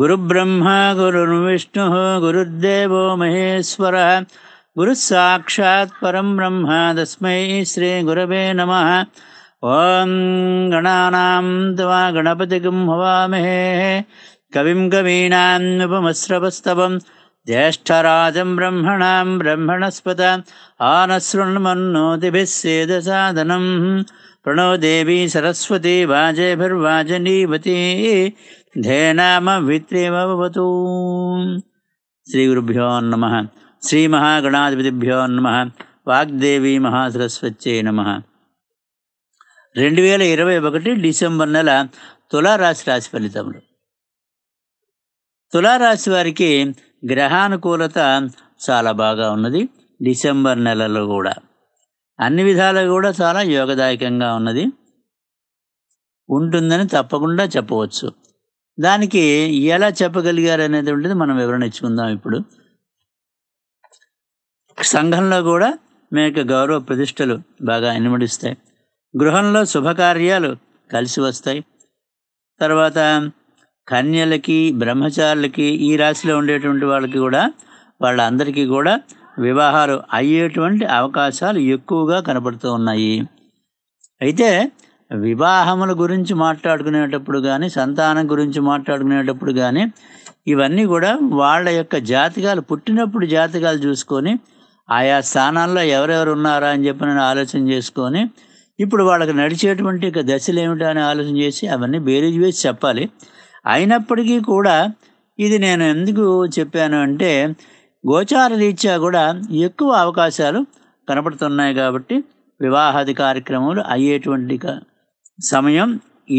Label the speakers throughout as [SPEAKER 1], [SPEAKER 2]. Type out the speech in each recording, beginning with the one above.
[SPEAKER 1] गुरुब्रह्मा गुरुर्विष्णुः गुरुर्देवो महेश्वरः गुरुस्साक्षात् साक्षात् ब्रह्म तस्मै श्रीगुरवे नमः ॐ गणानां त्वा गणपतिगुं कविं कविम् कवीनामुपमस्रपस्तवम् ज्येष्ठराजं ब्रह्मणां ब्रह्मणस्पत सेदसाधनं प्रणो देवी सरस्वती वाजेभिर्वाजनीवती ధేనామ విత్రేమవతు శ్రీ గురుభ్యో నమ శ్రీ మహాగణాధిపతిభ్యో నమ వాగ్దేవి మహాసరస్వచ్చే నమ రెండు వేల ఇరవై ఒకటి డిసెంబర్ నెల తులారాశి రాశి ఫలితములు తులారాశి వారికి గ్రహానుకూలత చాలా బాగా ఉన్నది డిసెంబర్ నెలలో కూడా అన్ని విధాలుగా కూడా చాలా యోగదాయకంగా ఉన్నది ఉంటుందని తప్పకుండా చెప్పవచ్చు దానికి ఎలా చెప్పగలిగారు అనేది ఉండేది మనం వివరణ ఇచ్చుకుందాం ఇప్పుడు సంఘంలో కూడా మీ యొక్క గౌరవ ప్రతిష్టలు బాగా ఇనుమడిస్తాయి గృహంలో శుభకార్యాలు కలిసి వస్తాయి తర్వాత కన్యలకి బ్రహ్మచారులకి ఈ రాశిలో ఉండేటువంటి వాళ్ళకి కూడా వాళ్ళందరికీ కూడా వివాహాలు అయ్యేటువంటి అవకాశాలు ఎక్కువగా కనబడుతూ ఉన్నాయి అయితే వివాహముల గురించి మాట్లాడుకునేటప్పుడు కానీ సంతానం గురించి మాట్లాడుకునేటప్పుడు కానీ ఇవన్నీ కూడా వాళ్ళ యొక్క జాతకాలు పుట్టినప్పుడు జాతకాలు చూసుకొని ఆయా స్థానాల్లో ఎవరెవరు ఉన్నారా అని చెప్పి నేను ఆలోచన చేసుకొని ఇప్పుడు వాళ్ళకి నడిచేటువంటి దశలు ఏమిటా అని ఆలోచన చేసి అవన్నీ బేరీజ్ వేసి చెప్పాలి అయినప్పటికీ కూడా ఇది నేను ఎందుకు చెప్పాను అంటే గోచార రీత్యా కూడా ఎక్కువ అవకాశాలు కనపడుతున్నాయి కాబట్టి వివాహాది కార్యక్రమాలు అయ్యేటువంటి సమయం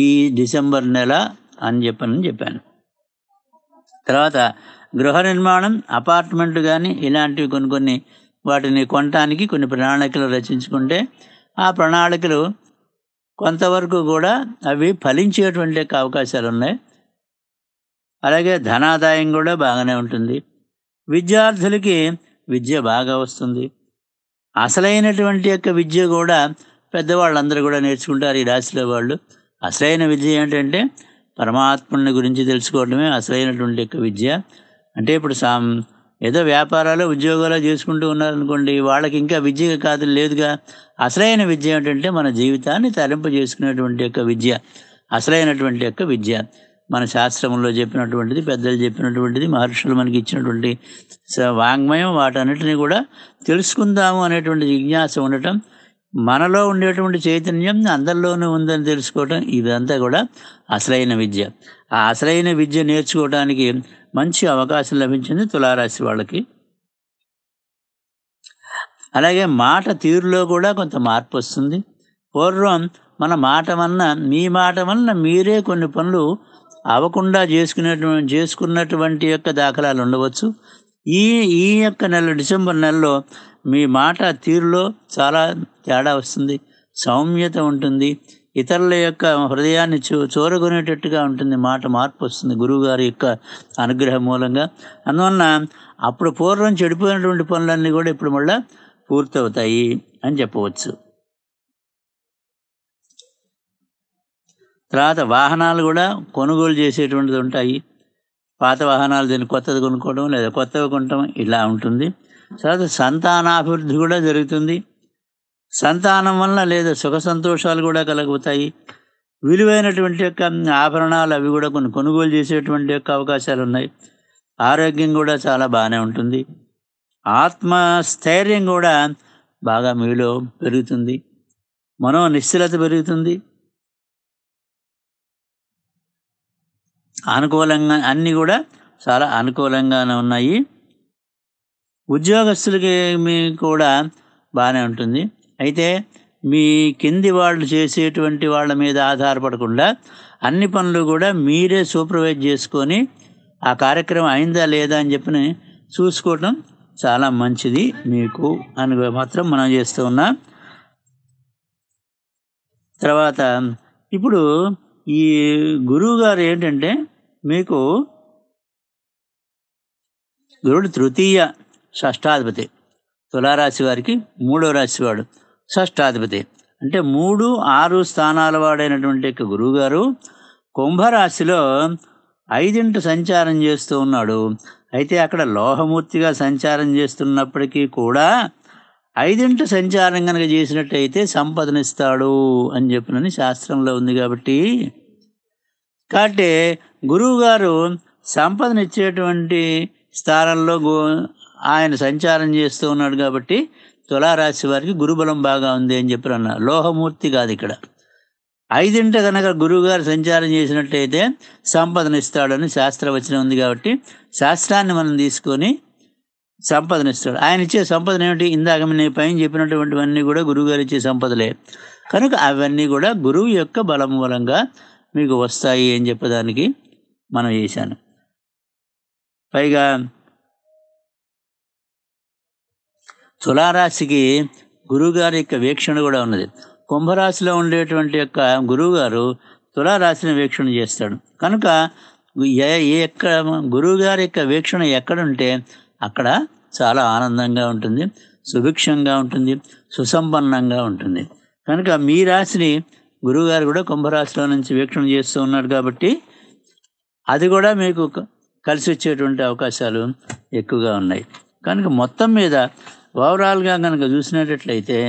[SPEAKER 1] ఈ డిసెంబర్ నెల అని చెప్పని చెప్పాను తర్వాత గృహ నిర్మాణం అపార్ట్మెంట్లు కానీ ఇలాంటివి కొన్ని కొన్ని వాటిని కొనటానికి కొన్ని ప్రణాళికలు రచించుకుంటే ఆ ప్రణాళికలు కొంతవరకు కూడా అవి ఫలించేటువంటి అవకాశాలు ఉన్నాయి అలాగే ధనాదాయం కూడా బాగానే ఉంటుంది విద్యార్థులకి విద్య బాగా వస్తుంది అసలైనటువంటి యొక్క విద్య కూడా పెద్దవాళ్ళందరూ కూడా నేర్చుకుంటారు ఈ రాశిలో వాళ్ళు అసలైన విద్య ఏంటంటే పరమాత్మని గురించి తెలుసుకోవడమే అసలైనటువంటి యొక్క విద్య అంటే ఇప్పుడు సా ఏదో వ్యాపారాలు ఉద్యోగాలు చేసుకుంటూ ఉన్నారనుకోండి వాళ్ళకి ఇంకా విద్య కాదు లేదుగా అసలైన విద్య ఏంటంటే మన జీవితాన్ని తరింపు చేసుకునేటువంటి యొక్క విద్య అసలైనటువంటి యొక్క విద్య మన శాస్త్రంలో చెప్పినటువంటిది పెద్దలు చెప్పినటువంటిది మహర్షులు మనకి ఇచ్చినటువంటి వాంగ్మయం వాటన్నిటిని కూడా తెలుసుకుందాము అనేటువంటి జిజ్ఞాస ఉండటం మనలో ఉండేటువంటి చైతన్యం అందరిలోనూ ఉందని తెలుసుకోవటం ఇదంతా కూడా అసలైన విద్య ఆ అసలైన విద్య నేర్చుకోవడానికి మంచి అవకాశం లభించింది తులారాశి వాళ్ళకి అలాగే మాట తీరులో కూడా కొంత మార్పు వస్తుంది పూర్వం మన మాట వలన మీ మాట వలన మీరే కొన్ని పనులు అవకుండా చేసుకునేటువంటి చేసుకున్నటువంటి యొక్క దాఖలాలు ఉండవచ్చు ఈ ఈ యొక్క నెల డిసెంబర్ నెలలో మీ మాట తీరులో చాలా తేడా వస్తుంది సౌమ్యత ఉంటుంది ఇతరుల యొక్క హృదయాన్ని చూ చూరగొనేటట్టుగా ఉంటుంది మాట మార్పు వస్తుంది గురువుగారి యొక్క అనుగ్రహం మూలంగా అందువలన అప్పుడు పూర్వం చెడిపోయినటువంటి పనులన్నీ కూడా ఇప్పుడు మళ్ళీ పూర్తవుతాయి అని చెప్పవచ్చు తర్వాత వాహనాలు కూడా కొనుగోలు చేసేటువంటిది ఉంటాయి పాత వాహనాలు దీన్ని కొత్తది కొనుక్కోవడం లేదా కొత్తవి కొనటం ఇలా ఉంటుంది తర్వాత సంతానాభివృద్ధి కూడా జరుగుతుంది సంతానం వలన లేదా సుఖ సంతోషాలు కూడా కలగబోతాయి విలువైనటువంటి యొక్క ఆభరణాలు అవి కూడా కొన్ని కొనుగోలు చేసేటువంటి యొక్క అవకాశాలు ఉన్నాయి ఆరోగ్యం కూడా చాలా బాగానే ఉంటుంది ఆత్మస్థైర్యం కూడా బాగా మీలో పెరుగుతుంది మనో నిశ్చలత పెరుగుతుంది అనుకూలంగా అన్నీ కూడా చాలా అనుకూలంగానే ఉన్నాయి ఉద్యోగస్తులకి మీకు కూడా బాగానే ఉంటుంది అయితే మీ కింది వాళ్ళు చేసేటువంటి వాళ్ళ మీద ఆధారపడకుండా అన్ని పనులు కూడా మీరే సూపర్వైజ్ చేసుకొని ఆ కార్యక్రమం అయిందా లేదా అని చెప్పి చూసుకోవటం చాలా మంచిది మీకు అని మాత్రం మనం చేస్తూ ఉన్నాం తర్వాత ఇప్పుడు ఈ గురువు గారు ఏంటంటే మీకు గురుడు తృతీయ షష్టాధిపతి తులారాశి వారికి మూడో రాశివాడు షష్టాధిపతి అంటే మూడు ఆరు స్థానాల వాడైనటువంటి గురువుగారు కుంభరాశిలో ఐదింటి సంచారం చేస్తూ ఉన్నాడు అయితే అక్కడ లోహమూర్తిగా సంచారం చేస్తున్నప్పటికీ కూడా ఐదింట సంచారం కనుక చేసినట్టయితే సంపదనిస్తాడు అని చెప్పినని శాస్త్రంలో ఉంది కాబట్టి కాబట్టి గురువుగారు సంపదనిచ్చేటువంటి స్థానంలో ఆయన సంచారం చేస్తూ ఉన్నాడు కాబట్టి తులారాశి వారికి గురుబలం బాగా ఉంది అని చెప్పి అన్న లోహమూర్తి కాదు ఇక్కడ ఐదింట కనుక గురువుగారు సంచారం చేసినట్లయితే సంపదనిస్తాడని శాస్త్రవచనం ఉంది కాబట్టి శాస్త్రాన్ని మనం తీసుకొని సంపదనిస్తాడు ఆయన ఇచ్చే సంపదన ఏమిటి ఇందాక నేను పైన చెప్పినటువంటివన్నీ కూడా గురువుగారు ఇచ్చే సంపదలే కనుక అవన్నీ కూడా గురువు యొక్క బలం మూలంగా మీకు వస్తాయి అని చెప్పడానికి మనం చేశాను పైగా తులారాశికి గురువుగారి యొక్క వీక్షణ కూడా ఉన్నది కుంభరాశిలో ఉండేటువంటి యొక్క గురువుగారు తులారాశిని వీక్షణ చేస్తాడు కనుక ఏ ఎక్కడ గురువుగారి యొక్క వీక్షణ ఎక్కడుంటే అక్కడ చాలా ఆనందంగా ఉంటుంది సుభిక్షంగా ఉంటుంది సుసంపన్నంగా ఉంటుంది కనుక మీ రాశిని గురువుగారు కూడా కుంభరాశిలో నుంచి వీక్షణ చేస్తూ ఉన్నారు కాబట్టి అది కూడా మీకు కలిసి వచ్చేటువంటి అవకాశాలు ఎక్కువగా ఉన్నాయి కనుక మొత్తం మీద ఓవరాల్గా కనుక చూసినట్లయితే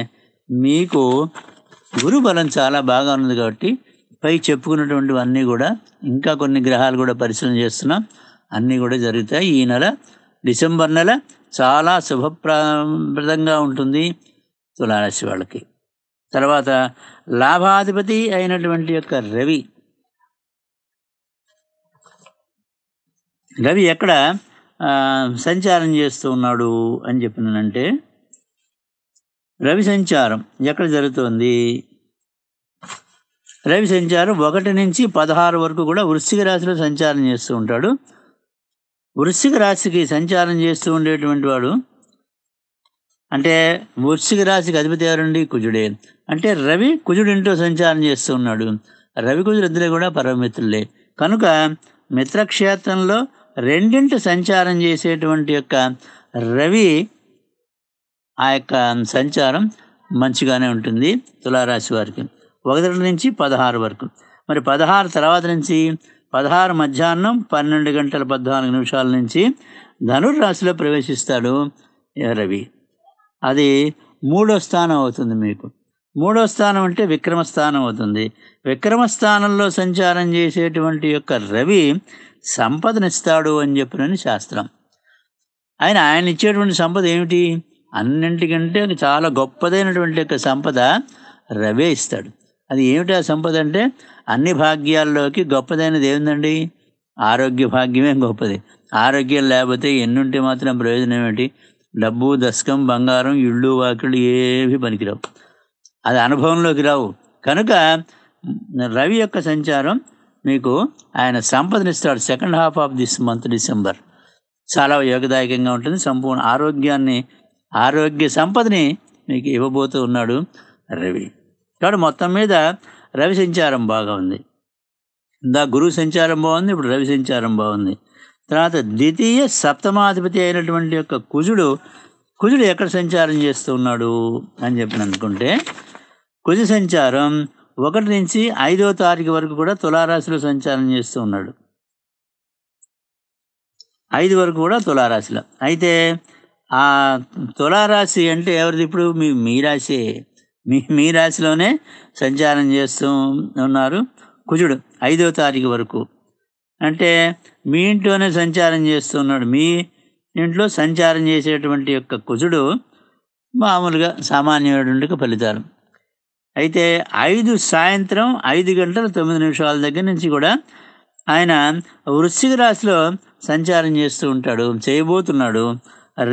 [SPEAKER 1] మీకు గురుబలం చాలా బాగా ఉంది కాబట్టి పై చెప్పుకున్నటువంటివన్నీ కూడా ఇంకా కొన్ని గ్రహాలు కూడా పరిశీలన చేస్తున్నాం అన్నీ కూడా జరుగుతాయి ఈ నెల డిసెంబర్ నెల చాలా శుభప్రదంగా ఉంటుంది తులారాశి వాళ్ళకి తర్వాత లాభాధిపతి అయినటువంటి యొక్క రవి రవి ఎక్కడ సంచారం చేస్తూ ఉన్నాడు అని అంటే రవి సంచారం ఎక్కడ జరుగుతోంది రవి సంచారం ఒకటి నుంచి పదహారు వరకు కూడా వృశ్చిక రాశిలో సంచారం చేస్తూ ఉంటాడు వృశ్చిక రాశికి సంచారం చేస్తూ ఉండేటువంటి వాడు అంటే వృశ్చిక రాశికి అధిపతి ఎవరండి కుజుడే అంటే రవి కుజుడింటో సంచారం చేస్తూ ఉన్నాడు రవి కుజుడు ఇద్దరే కూడా పరమమిత్రులే కనుక మిత్రక్షేత్రంలో రెండింటి సంచారం చేసేటువంటి యొక్క రవి ఆ యొక్క సంచారం మంచిగానే ఉంటుంది తులారాశి వారికి ఒకటి నుంచి పదహారు వరకు మరి పదహారు తర్వాత నుంచి పదహారు మధ్యాహ్నం పన్నెండు గంటల పద్నాలుగు నిమిషాల నుంచి ధనుర్రాశిలో ప్రవేశిస్తాడు రవి అది మూడో స్థానం అవుతుంది మీకు మూడో స్థానం అంటే విక్రమ స్థానం అవుతుంది విక్రమ స్థానంలో సంచారం చేసేటువంటి యొక్క రవి సంపదనిస్తాడు అని చెప్పినని శాస్త్రం ఆయన ఆయన ఇచ్చేటువంటి సంపద ఏమిటి అన్నింటికంటే చాలా గొప్పదైనటువంటి యొక్క సంపద రవే ఇస్తాడు అది ఏమిటి ఆ సంపద అంటే అన్ని భాగ్యాల్లోకి గొప్పదైనది ఏముందండి ఆరోగ్య భాగ్యమే గొప్పది ఆరోగ్యం లేకపోతే ఎన్నుంటే మాత్రం ప్రయోజనం ఏమిటి డబ్బు దశకం బంగారం ఇళ్ళు వాకిళ్ళు ఏవి పనికిరావు అది అనుభవంలోకి రావు కనుక రవి యొక్క సంచారం మీకు ఆయన సంపదనిస్తాడు second half of this month December చాలా యోగదాయకంగా ఉంటుంది సంపూర్ణ ఆరోగ్యాన్ని ఆరోగ్య సంపదని మీకు ఇవ్వబోతూ ఉన్నాడు రవి కాబట్టి మొత్తం మీద రవి సంచారం బాగా ఉంది ఇందా గురువు సంచారం బాగుంది ఇప్పుడు రవి సంచారం బాగుంది తర్వాత ద్వితీయ సప్తమాధిపతి అయినటువంటి యొక్క కుజుడు కుజుడు ఎక్కడ సంచారం చేస్తూ ఉన్నాడు అని చెప్పిన అనుకుంటే కుజ సంచారం ఒకటి నుంచి ఐదో తారీఖు వరకు కూడా తులారాశిలో సంచారం చేస్తూ ఉన్నాడు ఐదు వరకు కూడా తులారాశిలో అయితే ఆ తులారాశి అంటే ఎవరిది ఇప్పుడు మీ మీ రాశి మీ మీ రాశిలోనే సంచారం చేస్తూ ఉన్నారు కుజుడు ఐదో తారీఖు వరకు అంటే మీ ఇంట్లోనే సంచారం చేస్తున్నాడు మీ ఇంట్లో సంచారం చేసేటువంటి యొక్క కుజుడు మామూలుగా సామాన్యుడికి ఫలితాలు అయితే ఐదు సాయంత్రం ఐదు గంటల తొమ్మిది నిమిషాల దగ్గర నుంచి కూడా ఆయన వృశ్చిక రాశిలో సంచారం చేస్తూ ఉంటాడు చేయబోతున్నాడు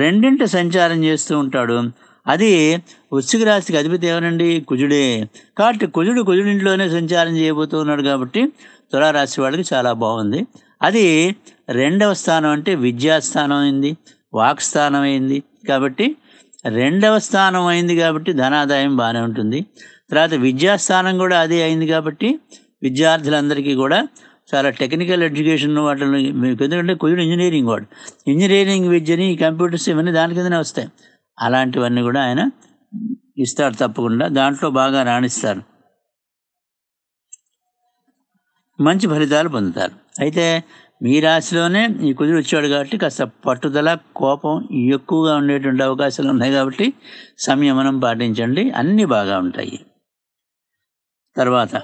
[SPEAKER 1] రెండింటి సంచారం చేస్తూ ఉంటాడు అది వృశ్చిక రాశికి అధిపతి ఎవరండి కుజుడే కాబట్టి కుజుడు కుజుడింట్లోనే సంచారం చేయబోతున్నాడు కాబట్టి తులారాశి వాళ్ళకి చాలా బాగుంది అది రెండవ స్థానం అంటే విద్యాస్థానం అయింది వాక్స్థానం అయింది కాబట్టి రెండవ స్థానం అయింది కాబట్టి ధనాదాయం బాగానే ఉంటుంది తర్వాత విద్యాస్థానం కూడా అదే అయింది కాబట్టి విద్యార్థులందరికీ కూడా చాలా టెక్నికల్ ఎడ్యుకేషన్ వాటిని మీకు ఎందుకంటే కుజుడు ఇంజనీరింగ్ వాడు ఇంజనీరింగ్ విద్యని కంప్యూటర్స్ ఇవన్నీ దాని కిందనే వస్తాయి అలాంటివన్నీ కూడా ఆయన ఇస్తారు తప్పకుండా దాంట్లో బాగా రాణిస్తారు మంచి ఫలితాలు పొందుతారు అయితే మీ రాశిలోనే ఈ కుదురు వచ్చాడు కాబట్టి కాస్త పట్టుదల కోపం ఎక్కువగా ఉండేటువంటి అవకాశాలు ఉన్నాయి కాబట్టి సంయమనం పాటించండి అన్నీ బాగా ఉంటాయి తర్వాత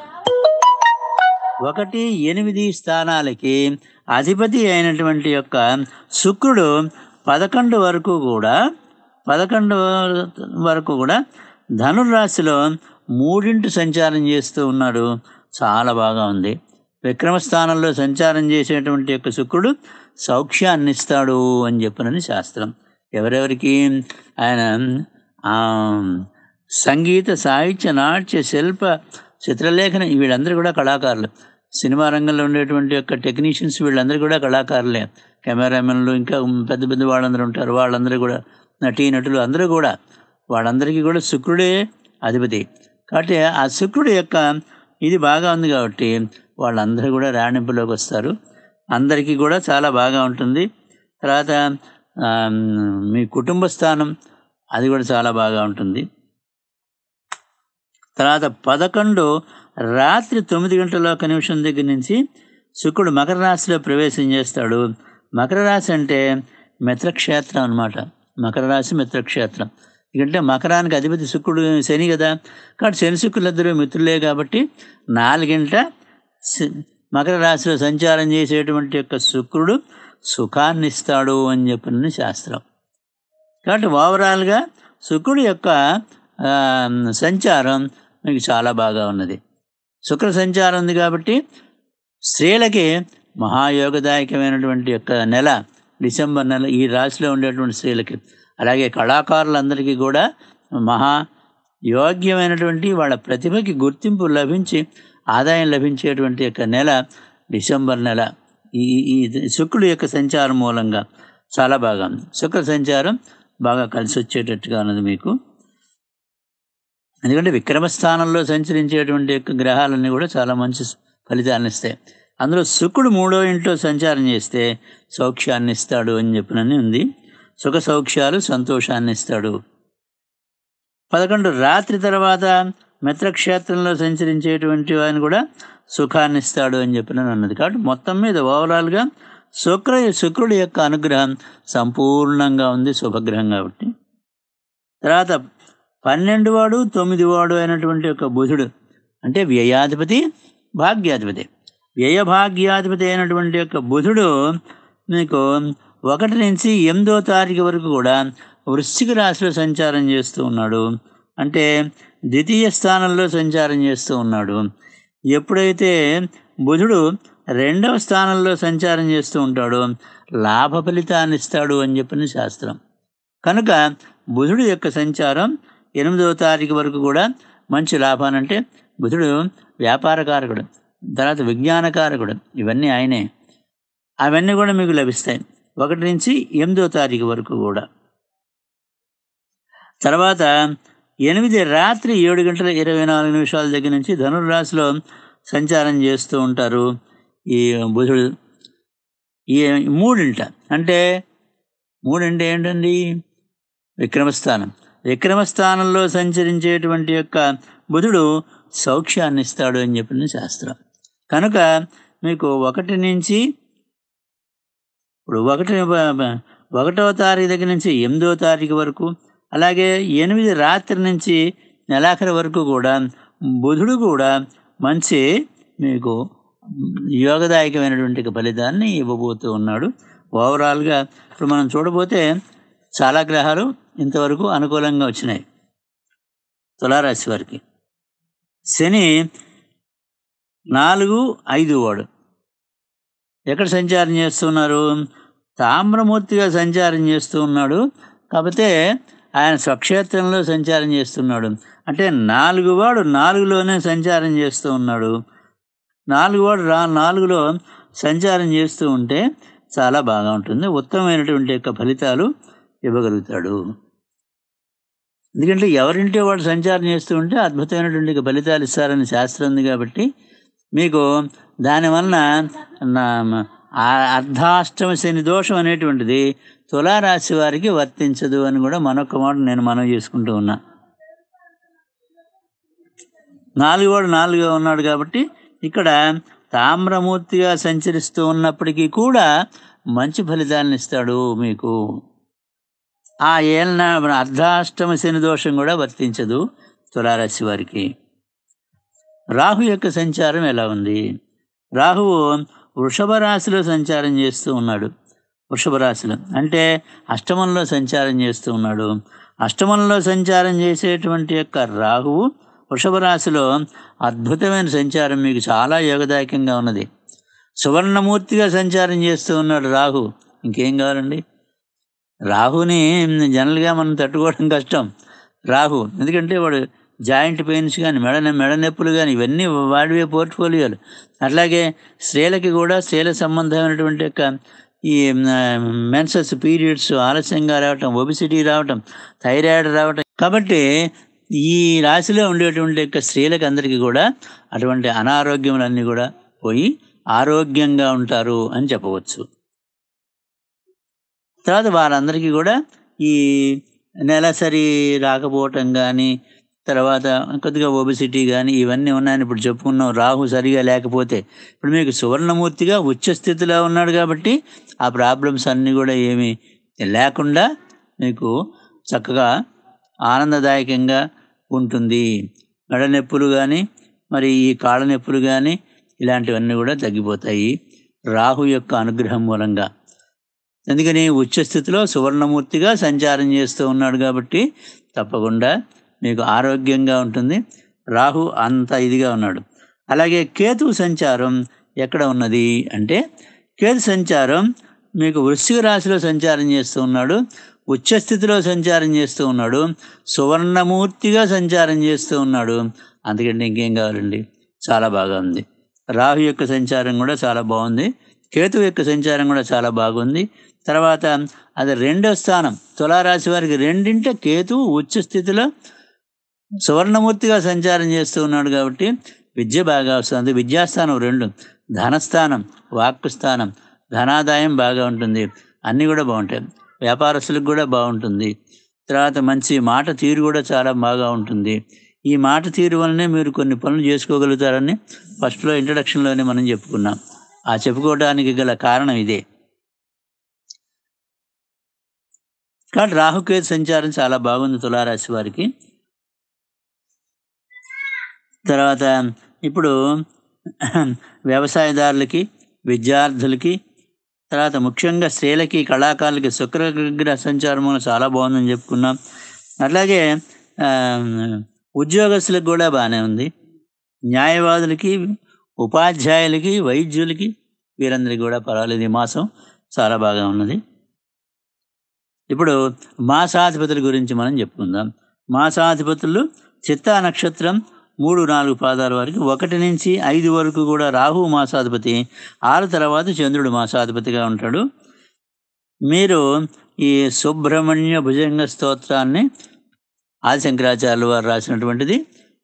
[SPEAKER 1] ఒకటి ఎనిమిది స్థానాలకి అధిపతి అయినటువంటి యొక్క శుక్రుడు పదకొండు వరకు కూడా పదకొండు వరకు కూడా ధనుర్రాశిలో మూడింటి సంచారం చేస్తూ ఉన్నాడు చాలా బాగా ఉంది విక్రమ స్థానంలో సంచారం చేసేటువంటి యొక్క శుక్రుడు సౌఖ్యాన్ని ఇస్తాడు అని చెప్పినని శాస్త్రం ఎవరెవరికి ఆయన సంగీత సాహిత్య నాట్య శిల్ప చిత్రలేఖన వీళ్ళందరూ కూడా కళాకారులు సినిమా రంగంలో ఉండేటువంటి యొక్క టెక్నీషియన్స్ వీళ్ళందరూ కూడా కళాకారులే కెమెరామెన్లు ఇంకా పెద్ద పెద్ద వాళ్ళందరూ ఉంటారు వాళ్ళందరూ కూడా నటీ నటులు అందరూ కూడా వాళ్ళందరికీ కూడా శుక్రుడే అధిపతి కాబట్టి ఆ శుక్రుడు యొక్క ఇది బాగా ఉంది కాబట్టి వాళ్ళందరూ కూడా రాణింపులోకి వస్తారు అందరికీ కూడా చాలా బాగా ఉంటుంది తర్వాత మీ కుటుంబ స్థానం అది కూడా చాలా బాగా ఉంటుంది తర్వాత పదకొండు రాత్రి తొమ్మిది గంటల ఒక నిమిషం దగ్గర నుంచి శుక్రుడు మకర రాశిలో ప్రవేశం చేస్తాడు మకర రాశి అంటే మిత్రక్షేత్రం అనమాట మకర రాశి మిత్రక్షేత్రం ఎందుకంటే మకరానికి అధిపతి శుక్రుడు శని కదా కాబట్టి శని ఇద్దరు మిత్రులే కాబట్టి నాలుగింట మకర రాశిలో సంచారం చేసేటువంటి యొక్క శుక్రుడు సుఖాన్ని ఇస్తాడు అని చెప్పిన శాస్త్రం కాబట్టి ఓవరాల్గా శుక్రుడు యొక్క సంచారం మీకు చాలా బాగా ఉన్నది శుక్ర సంచారం ఉంది కాబట్టి స్త్రీలకి మహాయోగదాయకమైనటువంటి యొక్క నెల డిసెంబర్ నెల ఈ రాశిలో ఉండేటువంటి స్త్రీలకి అలాగే కళాకారులందరికీ కూడా మహా యోగ్యమైనటువంటి వాళ్ళ ప్రతిభకి గుర్తింపు లభించి ఆదాయం లభించేటువంటి యొక్క నెల డిసెంబర్ నెల ఈ ఈ శుక్రుడు యొక్క సంచారం మూలంగా చాలా బాగా ఉంది శుక్ర సంచారం బాగా కలిసి వచ్చేటట్టుగా ఉన్నది మీకు ఎందుకంటే విక్రమ స్థానంలో సంచరించేటువంటి యొక్క గ్రహాలన్నీ కూడా చాలా మంచి ఫలితాలను ఇస్తాయి అందులో శుకుడు మూడో ఇంట్లో సంచారం చేస్తే సౌఖ్యాన్ని ఇస్తాడు అని చెప్పినని ఉంది సుఖ సౌఖ్యాలు సంతోషాన్ని ఇస్తాడు పదకొండు రాత్రి తర్వాత మిత్రక్షేత్రంలో సంచరించేటువంటి ఆయన కూడా సుఖాన్ని ఇస్తాడు అని చెప్పిన అన్నది కాబట్టి మొత్తం మీద ఓవరాల్గా శుక్ర శుక్రుడి యొక్క అనుగ్రహం సంపూర్ణంగా ఉంది శుభగ్రహం కాబట్టి తర్వాత పన్నెండు వాడు తొమ్మిది వాడు అయినటువంటి యొక్క బుధుడు అంటే వ్యయాధిపతి భాగ్యాధిపతి వ్యయభాగ్యాధిపతి అయినటువంటి యొక్క బుధుడు మీకు ఒకటి నుంచి ఎనిమిదో తారీఖు వరకు కూడా వృశ్చిక రాశిలో సంచారం చేస్తూ ఉన్నాడు అంటే ద్వితీయ స్థానంలో సంచారం చేస్తూ ఉన్నాడు ఎప్పుడైతే బుధుడు రెండవ స్థానంలో సంచారం చేస్తూ ఉంటాడో లాభ ఫలితాన్ని ఇస్తాడు అని చెప్పిన శాస్త్రం కనుక బుధుడు యొక్క సంచారం ఎనిమిదవ తారీఖు వరకు కూడా మంచి లాభాన్ని అంటే బుధుడు వ్యాపారకారకుడు తర్వాత విజ్ఞానకారకుడు ఇవన్నీ ఆయనే అవన్నీ కూడా మీకు లభిస్తాయి ఒకటి నుంచి ఎనిమిదో తారీఖు వరకు కూడా తర్వాత ఎనిమిది రాత్రి ఏడు గంటల ఇరవై నాలుగు నిమిషాల దగ్గర నుంచి ధనుర్రాశిలో సంచారం చేస్తూ ఉంటారు ఈ బుధుడు ఈ మూడింట అంటే మూడింట ఏంటండి విక్రమస్థానం విక్రమస్థానంలో సంచరించేటువంటి యొక్క బుధుడు సౌఖ్యాన్ని ఇస్తాడు అని చెప్పిన శాస్త్రం కనుక మీకు ఒకటి నుంచి ఇప్పుడు ఒకటి ఒకటో తారీఖు దగ్గర నుంచి ఎనిమిదో తారీఖు వరకు అలాగే ఎనిమిది రాత్రి నుంచి నెలాఖరి వరకు కూడా బుధుడు కూడా మంచి మీకు యోగదాయకమైనటువంటి ఫలితాన్ని ఇవ్వబోతూ ఉన్నాడు ఓవరాల్గా ఇప్పుడు మనం చూడబోతే చాలా గ్రహాలు ఇంతవరకు అనుకూలంగా వచ్చినాయి తులారాశి వారికి శని నాలుగు ఐదు వాడు ఎక్కడ సంచారం చేస్తున్నారు తామ్రమూర్తిగా సంచారం చేస్తూ ఉన్నాడు కాకపోతే ఆయన స్వక్షేత్రంలో సంచారం చేస్తున్నాడు అంటే నాలుగు వాడు నాలుగులోనే సంచారం చేస్తూ ఉన్నాడు నాలుగు వాడు రా నాలుగులో సంచారం చేస్తూ ఉంటే చాలా బాగా ఉంటుంది ఉత్తమమైనటువంటి యొక్క ఫలితాలు ఇవ్వగలుగుతాడు ఎందుకంటే ఎవరింటి వాడు సంచారం చేస్తూ ఉంటే అద్భుతమైనటువంటి ఫలితాలు ఇస్తారని శాస్త్రం ఉంది కాబట్టి మీకు దానివలన అర్ధాష్టమ శని దోషం అనేటువంటిది తులారాశి వారికి వర్తించదు అని కూడా మనొక్క మాట నేను మనం చేసుకుంటూ ఉన్నా నాలుగోడు నాలుగుగా ఉన్నాడు కాబట్టి ఇక్కడ తామ్రమూర్తిగా సంచరిస్తూ ఉన్నప్పటికీ కూడా మంచి ఫలితాలను ఇస్తాడు మీకు ఆ ఏళ్ళ అర్ధాష్టమ శని దోషం కూడా వర్తించదు తులారాశి వారికి రాహు యొక్క సంచారం ఎలా ఉంది రాహువు వృషభ రాశిలో సంచారం చేస్తూ ఉన్నాడు వృషభ రాశిలో అంటే అష్టమంలో సంచారం చేస్తూ ఉన్నాడు అష్టమంలో సంచారం చేసేటువంటి యొక్క రాహువు వృషభ రాశిలో అద్భుతమైన సంచారం మీకు చాలా యోగదాయకంగా ఉన్నది సువర్ణమూర్తిగా సంచారం చేస్తూ ఉన్నాడు రాహు ఇంకేం కావాలండి రాహుని జనరల్గా మనం తట్టుకోవడం కష్టం రాహు ఎందుకంటే వాడు జాయింట్ పెయిన్స్ కానీ మెడ మెడ నొప్పులు కానీ ఇవన్నీ వాడివే పోర్ట్ఫోలియోలు అట్లాగే స్త్రీలకి కూడా స్త్రీల సంబంధమైనటువంటి యొక్క ఈ మెన్సెస్ పీరియడ్స్ ఆలస్యంగా రావటం ఒబిసిటీ రావటం థైరాయిడ్ రావటం కాబట్టి ఈ రాశిలో ఉండేటువంటి యొక్క స్త్రీలకు అందరికీ కూడా అటువంటి అనారోగ్యములన్నీ కూడా పోయి ఆరోగ్యంగా ఉంటారు అని చెప్పవచ్చు తర్వాత వారందరికీ కూడా ఈ నెలసరి రాకపోవటం కానీ తర్వాత కొద్దిగా ఓబెసిటీ కానీ ఇవన్నీ ఉన్నాయని ఇప్పుడు చెప్పుకున్నాం రాహు సరిగా లేకపోతే ఇప్పుడు మీకు సువర్ణమూర్తిగా ఉచ్చ స్థితిలో ఉన్నాడు కాబట్టి ఆ ప్రాబ్లమ్స్ అన్నీ కూడా ఏమి లేకుండా మీకు చక్కగా ఆనందదాయకంగా ఉంటుంది మెడ నొప్పులు కానీ మరి ఈ కాళ్ళ నొప్పులు కానీ ఇలాంటివన్నీ కూడా తగ్గిపోతాయి రాహు యొక్క అనుగ్రహం మూలంగా అందుకని ఉచ్చ స్థితిలో సువర్ణమూర్తిగా సంచారం చేస్తూ ఉన్నాడు కాబట్టి తప్పకుండా మీకు ఆరోగ్యంగా ఉంటుంది రాహు అంత ఇదిగా ఉన్నాడు అలాగే కేతు సంచారం ఎక్కడ ఉన్నది అంటే కేతు సంచారం మీకు వృశ్చిక రాశిలో సంచారం చేస్తూ ఉన్నాడు ఉచ్చస్థితిలో సంచారం చేస్తూ ఉన్నాడు సువర్ణమూర్తిగా సంచారం చేస్తూ ఉన్నాడు అందుకంటే ఇంకేం కావాలండి చాలా బాగా ఉంది రాహు యొక్క సంచారం కూడా చాలా బాగుంది కేతు యొక్క సంచారం కూడా చాలా బాగుంది తర్వాత అది రెండో స్థానం తులారాశి వారికి రెండింట కేతువు ఉచ్చ స్థితిలో సువర్ణమూర్తిగా సంచారం చేస్తూ ఉన్నాడు కాబట్టి విద్య బాగా వస్తుంది విద్యాస్థానం రెండు ధనస్థానం వాక్కు స్థానం ధనాదాయం బాగా ఉంటుంది అన్నీ కూడా బాగుంటాయి వ్యాపారస్తులకు కూడా బాగుంటుంది తర్వాత మంచి మాట తీరు కూడా చాలా బాగా ఉంటుంది ఈ మాట తీరు వలనే మీరు కొన్ని పనులు చేసుకోగలుగుతారని ఫస్ట్లో ఇంట్రడక్షన్లోనే మనం చెప్పుకున్నాం ఆ చెప్పుకోవడానికి గల కారణం ఇదే కాబట్టి రాహుకేతు సంచారం చాలా బాగుంది తులారాశి వారికి తర్వాత ఇప్పుడు వ్యవసాయదారులకి విద్యార్థులకి తర్వాత ముఖ్యంగా స్త్రీలకి కళాకారులకి శుక్రగ్రహ సంచారం చాలా బాగుందని చెప్పుకున్నాం అట్లాగే ఉద్యోగస్తులకు కూడా బాగానే ఉంది న్యాయవాదులకి ఉపాధ్యాయులకి వైద్యులకి వీరందరికీ కూడా పర్వాలేదు ఈ మాసం చాలా బాగా ఉన్నది ఇప్పుడు మాసాధిపతుల గురించి మనం చెప్పుకుందాం మాసాధిపతులు చిత్తా నక్షత్రం మూడు నాలుగు పాదాల వరకు ఒకటి నుంచి ఐదు వరకు కూడా రాహు మాసాధిపతి ఆరు తర్వాత చంద్రుడు మాసాధిపతిగా ఉంటాడు మీరు ఈ సుబ్రహ్మణ్య భుజంగ స్తోత్రాన్ని ఆదిశంకరాచార్యుల వారు రాసినటువంటిది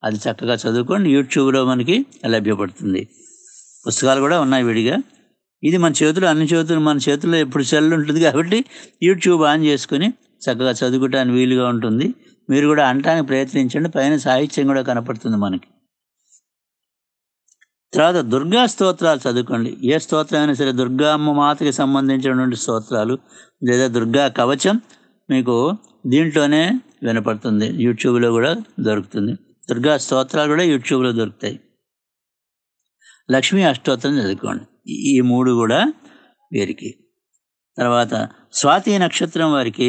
[SPEAKER 1] అది చక్కగా చదువుకోండి యూట్యూబ్లో మనకి లభ్యపడుతుంది పుస్తకాలు కూడా ఉన్నాయి విడిగా ఇది మన చేతులు అన్ని చేతులు మన చేతుల్లో ఎప్పుడు సెల్ ఉంటుంది కాబట్టి యూట్యూబ్ ఆన్ చేసుకుని చక్కగా చదువుకోవడానికి వీలుగా ఉంటుంది మీరు కూడా అనటానికి ప్రయత్నించండి పైన సాహిత్యం కూడా కనపడుతుంది మనకి తర్వాత దుర్గా స్తోత్రాలు చదువుకోండి ఏ స్తోత్రమైనా సరే దుర్గా అమ్మ మాతకి సంబంధించినటువంటి స్తోత్రాలు లేదా దుర్గా కవచం మీకు దీంట్లోనే వినపడుతుంది యూట్యూబ్లో కూడా దొరుకుతుంది దుర్గా స్తోత్రాలు కూడా యూట్యూబ్లో దొరుకుతాయి లక్ష్మీ అష్టోత్తరం చదువుకోండి ఈ మూడు కూడా వీరికి తర్వాత స్వాతి నక్షత్రం వారికి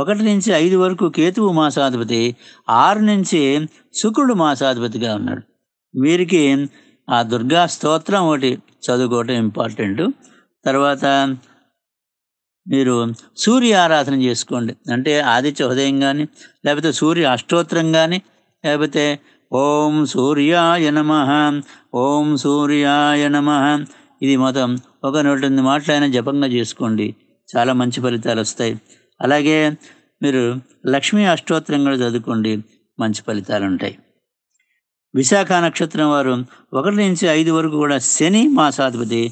[SPEAKER 1] ఒకటి నుంచి ఐదు వరకు కేతువు మాసాధిపతి ఆరు నుంచి శుక్రుడు మాసాధిపతిగా ఉన్నాడు వీరికి ఆ దుర్గా స్తోత్రం ఒకటి చదువుకోవటం ఇంపార్టెంట్ తర్వాత మీరు సూర్య ఆరాధన చేసుకోండి అంటే ఆదిత్య ఉదయం కానీ లేకపోతే సూర్య అష్టోత్తరం కానీ లేకపోతే ఓం సూర్యాయ నమ ఓం సూర్యాయ నమ ఇది మొత్తం ఒక నూట ఎనిమిది మాటలైన జపంగా చేసుకోండి చాలా మంచి ఫలితాలు వస్తాయి అలాగే మీరు లక్ష్మీ అష్టోత్తరం కూడా చదువుకోండి మంచి ఫలితాలు ఉంటాయి విశాఖ నక్షత్రం వారు ఒకటి నుంచి ఐదు వరకు కూడా శని మాసాధిపతి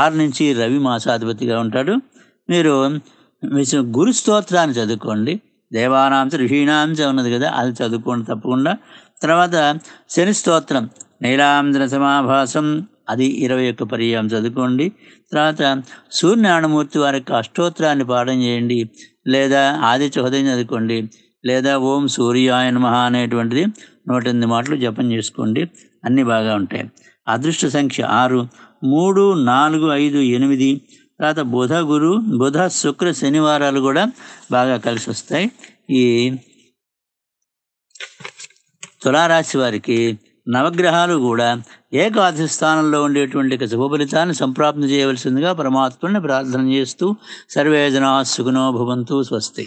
[SPEAKER 1] ఆరు నుంచి రవి మాసాధిపతిగా ఉంటాడు మీరు గురు స్తోత్రాన్ని చదువుకోండి దేవానాంశ ఋషీణాంశ ఉన్నది కదా అది చదువుకోండి తప్పకుండా తర్వాత శని స్తోత్రం నీలాంధ్ర సమాభాసం అది ఇరవై ఒక్క పర్యాయం చదువుకోండి తర్వాత సూర్యనారాయణమూర్తి వారి యొక్క అష్టోత్తరాన్ని పాఠం చేయండి లేదా ఆది హృదయం చదువుకోండి లేదా ఓం సూర్యాయన మహా అనేటువంటిది నూట ఎనిమిది మాటలు జపం చేసుకోండి అన్నీ బాగా ఉంటాయి అదృష్ట సంఖ్య ఆరు మూడు నాలుగు ఐదు ఎనిమిది తర్వాత బుధ గురు బుధ శుక్ర శనివారాలు కూడా బాగా కలిసి వస్తాయి ఈ తులారాశి వారికి నవగ్రహాలు కూడా ఏకాదశి స్థానంలో ఉండేటువంటి శుభ ఫలితాన్ని సంప్రాప్తి చేయవలసిందిగా పరమాత్మని ప్రార్థన చేస్తూ సర్వేజనా సుఖనో భవంతు స్వస్తి